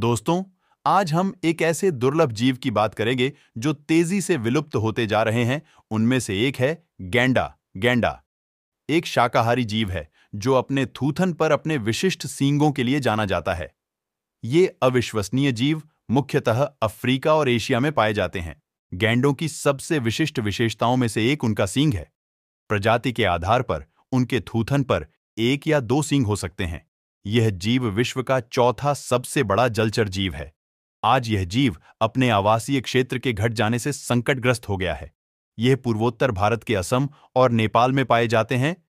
दोस्तों आज हम एक ऐसे दुर्लभ जीव की बात करेंगे जो तेजी से विलुप्त होते जा रहे हैं उनमें से एक है गैंडा गैंडा एक शाकाहारी जीव है जो अपने थूथन पर अपने विशिष्ट सींगों के लिए जाना जाता है ये अविश्वसनीय जीव मुख्यतः अफ्रीका और एशिया में पाए जाते हैं गैंडों की सबसे विशिष्ट विशेषताओं में से एक उनका सींग है प्रजाति के आधार पर उनके थूथन पर एक या दो सींग हो सकते हैं यह जीव विश्व का चौथा सबसे बड़ा जलचर जीव है आज यह जीव अपने आवासीय क्षेत्र के घट जाने से संकटग्रस्त हो गया है यह पूर्वोत्तर भारत के असम और नेपाल में पाए जाते हैं